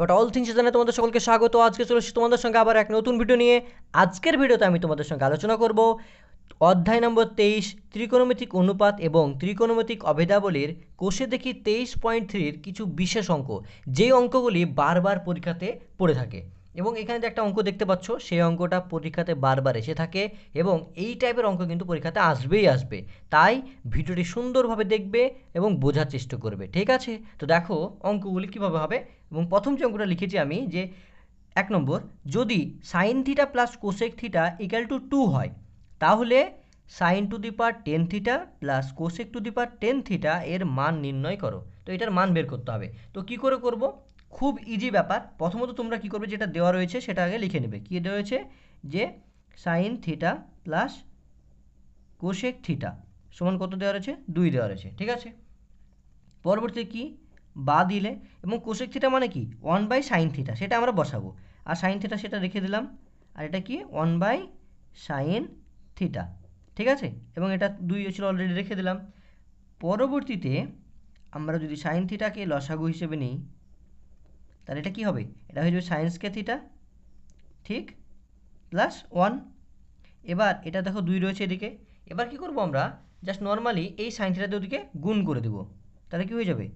about all things জানে তোমাদের সকলকে স্বাগত আজকে চলে এসেছি তোমাদের সঙ্গে আবার এক নতুন ভিডিও নিয়ে আজকের ভিডিওতে আমি তোমাদের সঙ্গে আলোচনা করব অধ্যায় নম্বর তেইশ ত্রিকোণমিতিক অনুপাত এবং ত্রিকোণমিতিক অভেদাবলীর কোষে দেখি তেইশ পয়েন্ট থ্রির কিছু বিশেষ অঙ্ক যেই অঙ্কগুলি বারবার পরীক্ষাতে পড়ে থাকে এবং এখানে যে একটা অঙ্ক দেখতে পাচ্ছ সেই অঙ্কটা পরীক্ষাতে বারবার এসে থাকে এবং এই টাইপের অঙ্ক কিন্তু পরীক্ষাতে আসবেই আসবে তাই ভিডিওটি সুন্দরভাবে দেখবে এবং বোঝার চেষ্টা করবে ঠিক আছে তো দেখো অঙ্কগুলি কীভাবে হবে এবং প্রথম যে অঙ্কটা লিখেছি আমি যে এক নম্বর যদি sine theta plus cosec theta equal to two হয় তাহলে sine to the power ten theta plus cosec to the power ten theta এর মান নির্ণয় করো তো এটার মান বের করতে হবে তো কি করে করব খুব ইজি ব্যাপার প্রথমত তোমরা কি করবে যেটা দেওয়া রয়েছে সেটা আগে লিখে নেবে কী দেওয়া রয়েছে যে sine theta plus cosec theta সমান কত দেওয়া রয়েছে দুই দেওয়া রয়েছে ঠিক আছে পরবর্তী কি বা দিলে এবং কোশেক থিটা মানে কি ওয়ান বাই সাইন থিটা সেটা আমরা বসাবো আর সাইন থিটা সেটা রেখে দিলাম আর এটা কি ওয়ান বাই সাইন থিটা ঠিক আছে এবং এটা দুই ছিল অলরেডি রেখে দিলাম পরবর্তীতে আমরা যদি সাইন থিটাকে লসাগু হিসেবে নিই তাহলে এটা কি হবে এটা হয়ে যাবে সাইন্সকে থিটা ঠিক প্লাস ওয়ান এবার এটা দেখো দুই রয়েছে এদিকে এবার কি করব আমরা জাস্ট নর্মালি এই সাইন থিটা দুদিকে গুণ করে দেব তাহলে কি হয়ে যাবে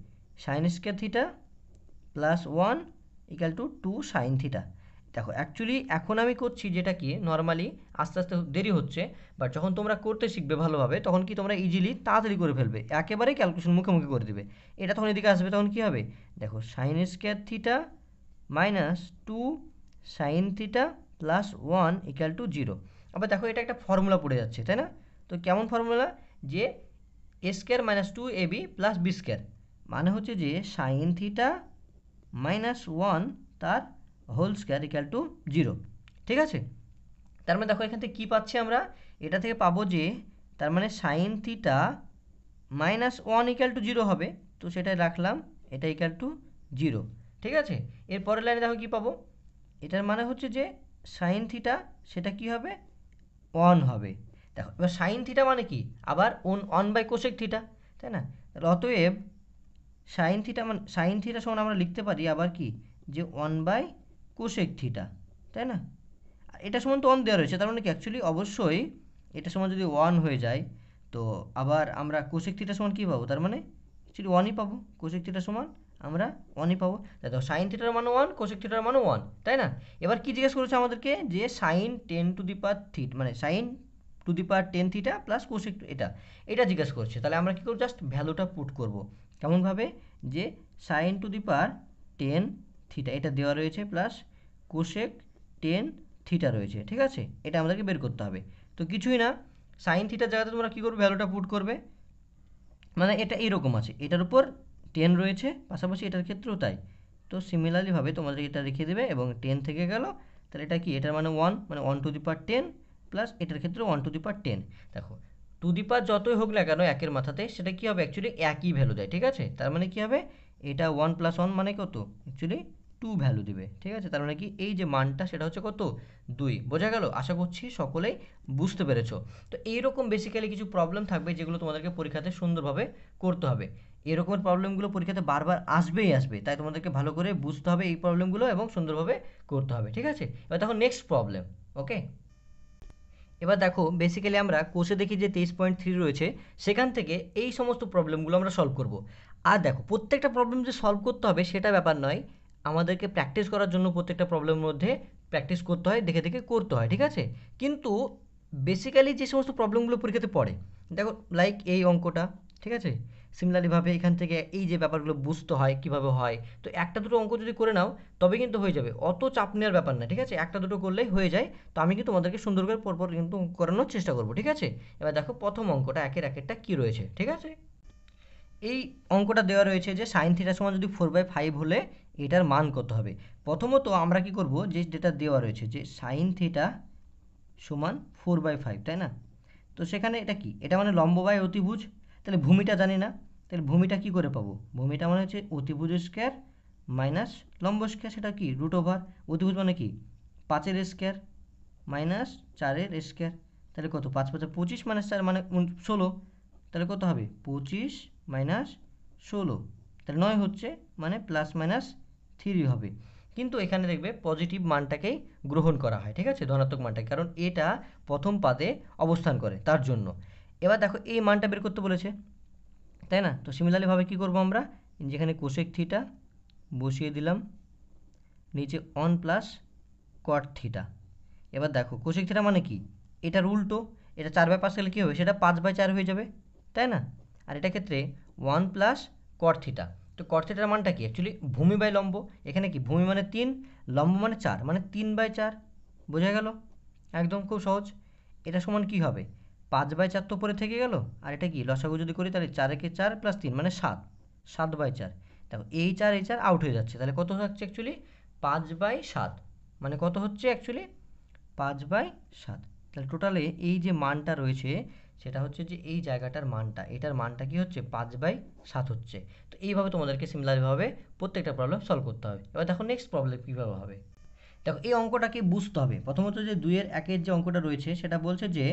sine square theta plus one equal to two sine theta দেখো অ্যাকচুয়ালি এখন আমি করছি যেটা কি নর্মালি আস্তে আস্তে দেরি হচ্ছে বাট যখন তোমরা করতে শিখবে ভালোভাবে তখন কি তোমরা ইজিলি তাড়াতাড়ি করে ফেলবে একেবারে ক্যালকুলেশন মুখোমুখি করে দেবে এটা তখন এদিকে আসবে তখন কি হবে দেখো sine square theta minus two sine theta plus one equal to zero আবার দেখো এটা একটা ফর্মুলা পড়ে যাচ্ছে তাই না তো কেমন ফর্মুলা যে A square minus two A B plus B square মানে হচ্ছে যে সাইন থিটা মাইনাস ওয়ান তার whole square equal to zero ঠিক আছে তার মানে দেখো এখান থেকে কী পাচ্ছি আমরা এটা থেকে পাবো যে তার মানে sine theta minus one equal to zero হবে তো সেটাই রাখলাম এটা ইকাল টু জিরো ঠিক আছে এর পরের লাইনে দেখো কী পাবো এটার মানে হচ্ছে যে সাইন থিটা সেটা কি হবে ওয়ান হবে দেখো এবার সাইন থিটা মানে কি আবার ওন ওয়ান বাই কোশেক থিটা তাই না অতএব সাইন থিটা মানে সাইন থিটা সমান আমরা লিখতে পারি আবার কি যে ওয়ান বাই কোশেক থিটা তাই না এটা সমান তো ওয়ান দেওয়া রয়েছে তার মানে কি অ্যাকচুয়ালি অবশ্যই এটা সমান যদি ওয়ান হয়ে যায় তো আবার আমরা কোশেক থিটা সমান কী পাবো তার মানে অ্যাকচুয়ালি ওয়ানই পাবো কোশেক থিটা সমান আমরা ওয়ানই পাবো তাই তো সাইন থিটার মানে ওয়ান কোশেক থিটার মানও ওয়ান তাই না এবার কি জিজ্ঞেস করেছে আমাদেরকে যে sine ten to the power theta মানে sine to the power ten theta plus cosec এটা এটা জিজ্ঞেস করছে তাহলে আমরা কী করবো জাস্ট ভ্যালুটা পুট করবো কেমনভাবে যে sine to the power ten theta এটা দেওয়া রয়েছে প্লাস কোশেক টেন থিটা রয়েছে ঠিক আছে এটা আমাদেরকে বের করতে হবে তো কিছুই না সাইন থিটার জায়গাতে তোমরা কী করবে ভ্যালুটা পুট করবে মানে এটা এইরকম আছে এটার উপর টেন রয়েছে পাশাপাশি এটার ক্ষেত্রেও তাই তো সিমিলারলিভাবে তোমাদের এটা রেখে দেবে এবং টেন থেকে গেল তাহলে এটা কি এটার মানে ওয়ান মানে one to the power ten plus এটার ক্ষেত্রে one to the power ten দেখো টু দি পাওয়ার যতই হোক না কেন একের মাথাতে সেটা কী হবে অ্যাকচুয়ালি একই ভ্যালু দেয় ঠিক আছে তার মানে কী হবে এটা ওয়ান প্লাস ওয়ান মানে কত অ্যাকচুয়ালি টু ভ্যালু দেবে ঠিক আছে তার মানে কি এই যে মানটা সেটা হচ্ছে কত দুই বোঝা গেল আশা করছি সকলেই বুঝতে পেরেছো তো এইরকম বেসিক্যালি কিছু প্রবলেম থাকবে যেগুলো তোমাদেরকে পরীক্ষাতে সুন্দরভাবে করতে হবে এরকমের প্রবলেমগুলো পরীক্ষাতে বারবার আসবেই আসবে তাই তোমাদেরকে ভালো করে বুঝতে হবে এই প্রবলেমগুলো এবং সুন্দরভাবে করতে হবে ঠিক আছে এবার দেখো নেক্সট প্রবলেম ওকে এবার দেখো বেসিক্যালি আমরা কোষে দেখি যে তেইশ পয়েন্ট থ্রি রয়েছে সেখান থেকে এই সমস্ত প্রবলেমগুলো আমরা সলভ করব আর দেখো প্রত্যেকটা প্রবলেম যে সলভ করতে হবে সেটা ব্যাপার নয় আমাদেরকে প্র্যাকটিস করার জন্য প্রত্যেকটা প্রবলেমের মধ্যে প্র্যাকটিস করতে হয় দেখে দেখে করতে হয় ঠিক আছে কিন্তু বেসিক্যালি যে সমস্ত প্রবলেমগুলো পরীক্ষাতে পড়ে দেখো লাইক এই অঙ্কটা ঠিক আছে সিমিলারিভাবে এখান থেকে এই যে ব্যাপারগুলো বুঝতে হয় কিভাবে হয় তো একটা দুটো অঙ্ক যদি করে নাও তবে কিন্তু হয়ে যাবে অত চাপ নেওয়ার ব্যাপার না ঠিক আছে একটা দুটো করলেই হয়ে যায় তো আমি কিন্তু তোমাদেরকে সুন্দর করে পরপর কিন্তু করানোর চেষ্টা করবো ঠিক আছে এবার দেখো প্রথম অঙ্কটা একের একেরটা কী রয়েছে ঠিক আছে এই অঙ্কটা দেওয়া রয়েছে যে সাইন থিটার সমান যদি ফোর বাই ফাইভ হলে এটার মান কত হবে প্রথমত আমরা কি করব যে যেটা দেওয়া রয়েছে যে সাইন থিটা সমান ফোর বাই ফাইভ তাই না তো সেখানে এটা কি এটা মানে লম্ব বাই অতিভুজ তাহলে ভূমিটা জানি না তাহলে ভূমিটা কি করে পাবো ভূমিটা মানে হচ্ছে অতিভুজ স্কোয়ার মাইনাস লম্ব স্কোয়ার সেটা কি রুট ওভার অতিভুজ মানে কি পাঁচের স্কোয়ার মাইনাস চারের স্কোয়ার তাহলে কত পাঁচ পাঁচ পঁচিশ মাইনাস চার মানে ষোলো তাহলে কত হবে পঁচিশ মাইনাস ষোলো তাহলে নয় হচ্ছে মানে প্লাস মাইনাস থ্রি হবে কিন্তু এখানে দেখবে পজিটিভ মানটাকেই গ্রহণ করা হয় ঠিক আছে ধনাত্মক মানটাকে কারণ এটা প্রথম পাদে অবস্থান করে তার জন্য এবার দেখো এই মানটা বের করতে বলেছে তাই না তো সিমিলারলিভাবে কী করবো আমরা যেখানে কোশেক থিটা বসিয়ে দিলাম নিচে অন প্লাস কট থিটা এবার দেখো কোশেক থিটা মানে কি এটা উল্টো এটা চার বাই পাঁচ গেলে কী হবে সেটা পাঁচ বাই চার হয়ে যাবে তাই না আর এটা ক্ষেত্রে ওয়ান প্লাস কট থিটা তো কট থিটার মানটা কি অ্যাকচুয়ালি ভূমি বাই লম্ব এখানে কি ভূমি মানে তিন লম্ব মানে চার মানে তিন বাই চার বোঝা গেল একদম খুব সহজ এটা সমান কি হবে পাঁচ বাই চার তো উপরে থেকে গেল আর এটা কি লসাগু যদি করি তাহলে চার চার প্লাস তিন মানে সাত সাত বাই চার দেখো এই চার এই চার আউট হয়ে যাচ্ছে তাহলে কত হচ্ছে অ্যাকচুয়ালি পাঁচ বাই সাত মানে কত হচ্ছে অ্যাকচুয়ালি পাঁচ বাই সাত তাহলে টোটালে এই যে মানটা রয়েছে সেটা হচ্ছে যে এই জায়গাটার মানটা এটার মানটা কি হচ্ছে পাঁচ বাই সাত হচ্ছে তো এইভাবে তোমাদেরকে সিমিলারভাবে প্রত্যেকটা প্রবলেম সলভ করতে হবে এবার দেখো নেক্সট প্রবলেম কীভাবে হবে দেখো এই অঙ্কটাকে বুঝতে হবে প্রথমত যে দুইয়ের একের যে অঙ্কটা রয়েছে সেটা বলছে যে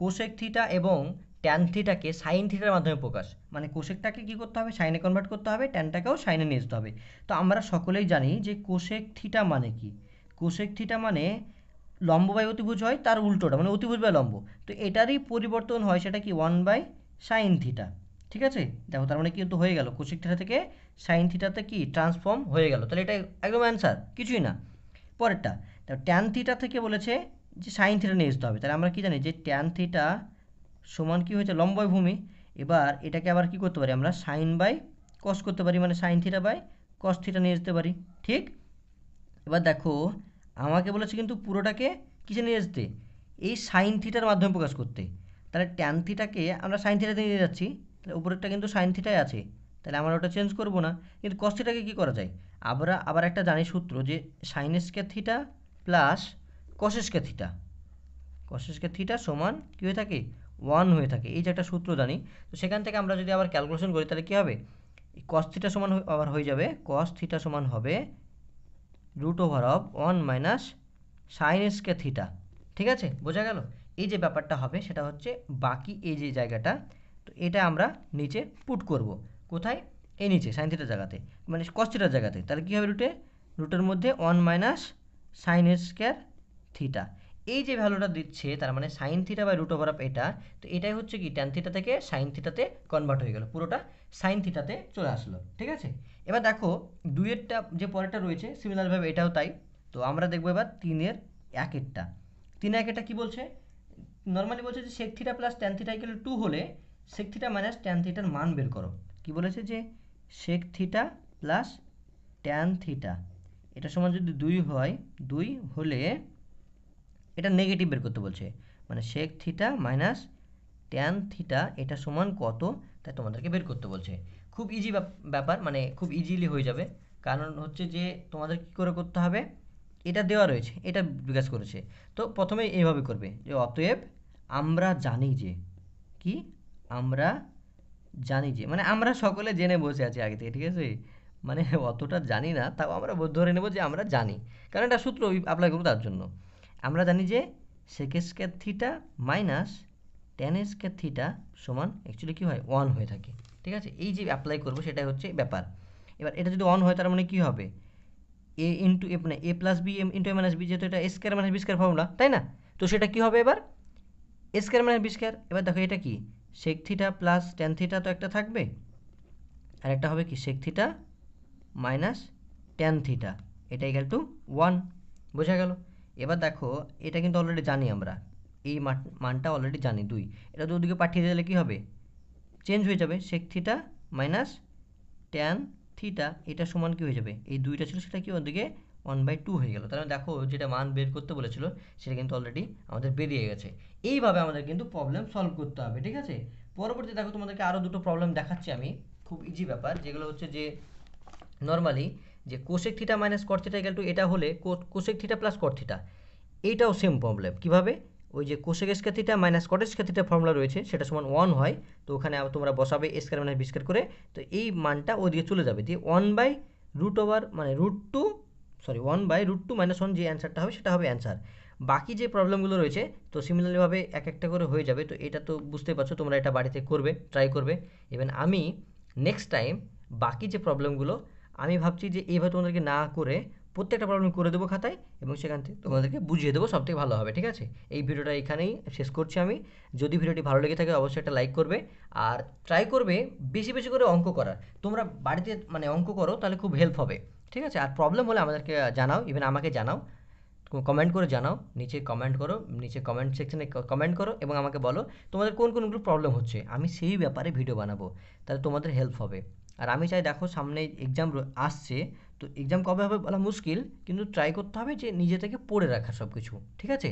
কোশেক থিটা এবং ট্যান থিটাকে সাইন থিটার মাধ্যমে প্রকাশ মানে কোশেকটাকে কী করতে হবে সাইনে কনভার্ট করতে হবে ট্যানটাকেও সাইনে নিয়ে যেতে হবে তো আমরা সকলেই জানি যে কোশেক থিটা মানে কি কোশেক থিটা মানে লম্ব বাই অতিভুজ হয় তার উল্টোটা মানে অতিভুজ বাই লম্ব তো এটারই পরিবর্তন হয় সেটা কি ওয়ান বাই সাইন থিটা ঠিক আছে দেখো তার মানে কিন্তু হয়ে গেল কোশেক থিটা থেকে সাইন থিটাতে কি ট্রান্সফর্ম হয়ে গেল তাহলে এটা একদম অ্যান্সার কিছুই না পরেরটা ট্যান থিটা থেকে বলেছে যে সাইন থিটা নিয়ে আসতে হবে তাহলে আমরা কি জানি যে ট্যান থিটা সমান কি হয়েছে লম্বয় ভূমি এবার এটাকে আবার কি করতে পারি আমরা সাইন বাই কস করতে পারি মানে sine theta by cos theta নিয়ে যেতে পারি ঠিক এবার দেখো আমাকে বলেছে কিন্তু পুরোটাকে কিসে নিয়ে যেতে এই সাইন থিটার মাধ্যমে প্রকাশ করতে তাহলে ট্যান থিটাকে আমরা সাইন থিটাতে নিয়ে যাচ্ছি তাহলে উপরেরটা কিন্তু সাইন থিটাই আছে তাহলে আমরা ওটা চেঞ্জ করব না কিন্তু কস থিটাকে কী করা যায় আমরা আবার একটা জানি সূত্র যে সাইন স্কোয়ার থিটা প্লাস কশেষকে থিটা কশেষকে থিটা সমান কী হয়ে থাকে ওয়ান হয়ে থাকে এই যে একটা সূত্র জানি তো সেখান থেকে আমরা যদি আবার ক্যালকুলেশন করি তাহলে কী হবে কস থিটা সমান আবার হয়ে যাবে কস থিটা সমান হবে root over of one minus sine এসকে থিটা ঠিক আছে বোঝা গেল এই যে ব্যাপারটা হবে সেটা হচ্ছে বাকি এই যে জায়গাটা তো এটা আমরা নিচে পুট করব কোথায় এই নিচে সাইন থিটার জায়গাতে মানে কস থিটার জায়গাতে তাহলে কী হবে রুটে রুটের মধ্যে one minus sine square theta এই যে ভ্যালুটা দিচ্ছে তার মানে sine theta by root over of এটা তো এটাই হচ্ছে কি ট্যান থিটা থেকে সাইন থিটাতে কনভার্ট হয়ে গেল পুরোটা সাইন থিটাতে চলে আসলো ঠিক আছে এবার দেখো দুইয়েরটা যে পরেরটা রয়েছে সিমিলারভাবে এটাও তাই তো আমরা দেখবো এবার তিনের একেরটা তিন একেরটা কি বলছে নর্মালি বলছে যে sec theta plus tan theta equal to হলে সেক থিটা মাইনাস ট্যান থিটার মান বের করো কি বলেছে যে sec theta plus tan theta এটা সমান যদি দুই হয় দুই হলে এটা নেগেটিভ বের করতে বলছে মানে sec theta minus tan theta এটা সমান কত তাই তোমাদেরকে বের করতে বলছে খুব ইজি ব্যাপার মানে খুব ইজিলি হয়ে যাবে কারণ হচ্ছে যে তোমাদের কী করে করতে হবে এটা দেওয়া রয়েছে এটা বিকাশ করেছে তো প্রথমে এইভাবে করবে যে অতএব আমরা জানি যে কি আমরা জানি যে মানে আমরা সকলে জেনে বসে আছি আগে থেকে ঠিক আছে মানে অতটা জানি না তাও আমরা ধরে নেব যে আমরা জানি কারণ এটা সূত্র অ্যাপ্লাই করবো তার জন্য আমরা জানি যে sec square theta minus tan square theta সমান অ্যাকচুয়ালি কী হয় ওয়ান হয়ে থাকে ঠিক আছে এই যে অ্যাপ্লাই করবো সেটাই হচ্ছে ব্যাপার এবার এটা যদি অন হয় তার মানে কী হবে এ ইন্টু এ মানে এ প্লাস বি এম ইন্টু এ মাইনাস বি যেহেতু এটা A square minus B square formula তাই না তো সেটা কী হবে এবার A square minus B square এবার দেখো এটা কি sec theta plus tan theta তো একটা থাকবে আর একটা হবে কি sec theta minus tan theta এটা গেল টু ওয়ান বোঝা গেল এবার দেখো এটা কিন্তু অলরেডি জানি আমরা এই মানটা অলরেডি জানি দুই এটা দুদিকে পাঠিয়ে দিলে কী হবে চেঞ্জ হয়ে যাবে sec theta minus tan theta এটা সমান কী হয়ে যাবে এই দুইটা ছিল সেটা কি ওদিকে ওয়ান বাই টু হয়ে গেল তাহলে দেখো যেটা মান বের করতে বলেছিল সেটা কিন্তু অলরেডি আমাদের বেরিয়ে গেছে এইভাবে আমাদের কিন্তু প্রবলেম সলভ করতে হবে ঠিক আছে পরবর্তী দেখো তোমাদেরকে আরও দুটো প্রবলেম দেখাচ্ছি আমি খুব ইজি ব্যাপার যেগুলো হচ্ছে যে নর্মালি যে cosec theta minus cot theta equal to এটা হলে cosec theta plus cot theta এইটাও সেম প্রবলেম কীভাবে ওই যে কোশেক স্কোয়ার থিটা মাইনাস কটের স্কোয়ার থিটা ফর্মুলা রয়েছে সেটা সমান ওয়ান হয় তো ওখানে তোমরা বসাবে স্কোয়ার মাইনাস বিস্কার করে তো এই মানটা দিকে চলে যাবে দিয়ে ওয়ান বাই রুট ওভার মানে root two sorry one by root two minus one যে অ্যান্সারটা হবে সেটা হবে অ্যান্সার বাকি যে প্রবলেমগুলো রয়েছে তো সিমিলারলিভাবে এক একটা করে হয়ে যাবে তো এটা তো বুঝতে পারছো তোমরা এটা বাড়িতে করবে ট্রাই করবে ইভেন আমি নেক্সট টাইম বাকি যে প্রবলেমগুলো আমি ভাবছি যে এইভাবে তোমাদেরকে না করে প্রত্যেকটা প্রবলেম করে দেবো খাতায় এবং সেখান থেকে তোমাদেরকে বুঝিয়ে দেবো সব থেকে ভালো হবে ঠিক আছে এই ভিডিওটা এখানেই শেষ করছি আমি যদি ভিডিওটি ভালো লেগে থাকে অবশ্যই একটা লাইক করবে আর ট্রাই করবে বেশি বেশি করে অঙ্ক করার তোমরা বাড়িতে মানে অঙ্ক করো তাহলে খুব হেল্প হবে ঠিক আছে আর প্রবলেম হলে আমাদেরকে জানাও ইভেন আমাকে জানাও কমেন্ট করে জানাও নিচে কমেন্ট করো নিচে কমেন্ট সেকশনে কমেন্ট করো এবং আমাকে বলো তোমাদের কোন কোনগুলো প্রবলেম হচ্ছে আমি সেই ব্যাপারে ভিডিও বানাবো তাহলে তোমাদের হেল্প হবে আর আমি চাই দেখো সামনে এক্সাম আসছে তো এক্সাম কবে হবে বলা মুশকিল কিন্তু ট্রাই করতে হবে যে নিজে থেকে পড়ে রাখা সব কিছু ঠিক আছে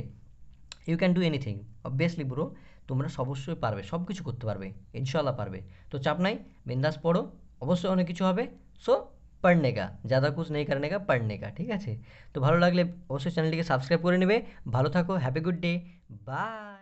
you can do anything obviously bro তোমরা অবশ্যই পারবে সব কিছু করতে পারবে ইনশাল্লাহ পারবে তো চাপ নাই বিন্দাস পড়ো অবশ্যই অনেক কিছু হবে সো পড়নে কা যাদা কুছ নেই करने का পড়নে का ঠিক আছে তো ভালো লাগলে অবশ্যই চ্যানেলটিকে সাবস্ক্রাইব করে নেবে ভালো থাকো হ্যাপি গুড ডে বাই